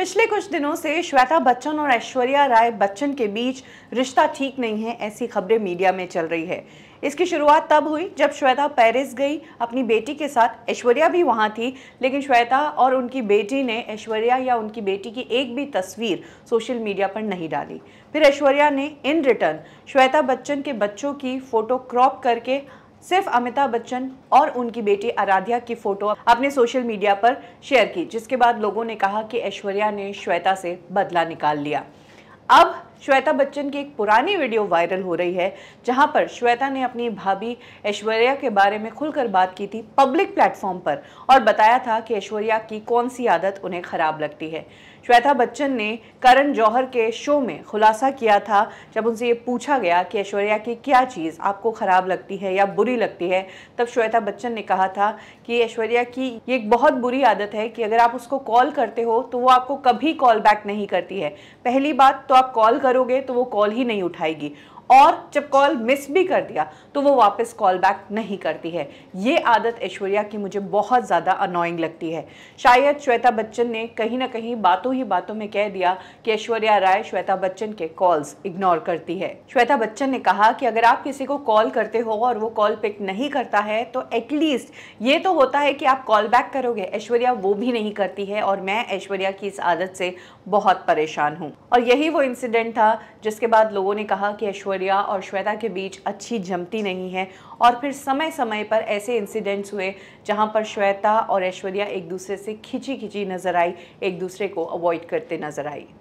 पिछले कुछ दिनों से श्वेता बच्चन और ऐश्वर्या राय बच्चन के बीच रिश्ता ठीक नहीं है ऐसी खबरें मीडिया में चल रही है इसकी शुरुआत तब हुई जब श्वेता पेरिस गई अपनी बेटी के साथ ऐश्वर्या भी वहाँ थी लेकिन श्वेता और उनकी बेटी ने ऐश्वर्या या उनकी बेटी की एक भी तस्वीर सोशल मीडिया पर नहीं डाली फिर ऐश्वर्या ने इन रिटर्न श्वेता बच्चन के बच्चों की फ़ोटो क्रॉप करके सिर्फ अमिताभ बच्चन और उनकी बेटी आराध्या की फोटो अपने सोशल मीडिया पर शेयर की जिसके बाद लोगों ने कहा कि ऐश्वर्या ने श्वेता से बदला निकाल लिया अब श्वेता बच्चन की एक पुरानी वीडियो वायरल हो रही है जहां पर श्वेता ने अपनी भाभी ऐश्वर्या के बारे में खुलकर बात की थी पब्लिक प्लेटफॉर्म पर और बताया था कि ऐश्वर्या की कौन सी आदत उन्हें खराब लगती है श्वेता बच्चन ने करण जौहर के शो में खुलासा किया था जब उनसे ये पूछा गया कि ऐश्वर्या की क्या चीज़ आपको ख़राब लगती है या बुरी लगती है तब श्वेता बच्चन ने कहा था कि ऐश्वर्या की ये एक बहुत बुरी आदत है कि अगर आप उसको कॉल करते हो तो वो आपको कभी कॉल बैक नहीं करती है पहली बात तो आप कॉल करोगे तो वो कॉल ही नहीं उठाएगी और जब कॉल मिस भी कर दिया तो वो वापस कॉल बैक नहीं करती है ये आदत ऐश्वर्या की मुझे बहुत ज़्यादा अनोइंग लगती है शायद श्वेता बच्चन ने कहीं ना कहीं बातों ही बातों में कह दिया कि ऐश्वर्या राय श्वेता बच्चन के कॉल्स इग्नोर करती है श्वेता बच्चन ने कहा कि अगर आप किसी को कॉल करते हो और वो कॉल पिक नहीं करता है तो एटलीस्ट ये तो होता है कि आप कॉल बैक करोगे ऐश्वर्या वो भी नहीं करती है और मैं ऐश्वर्या की इस आदत से बहुत परेशान हूँ और यही वो इंसिडेंट था जिसके बाद लोगों ने कहा कि ऐश्वर्या ऐश्वर्या और श्वेता के बीच अच्छी जमती नहीं है और फिर समय समय पर ऐसे इंसिडेंट्स हुए जहां पर श्वेता और ऐश्वर्या एक दूसरे से खिंची खिंची नज़र आई एक दूसरे को अवॉइड करते नज़र आई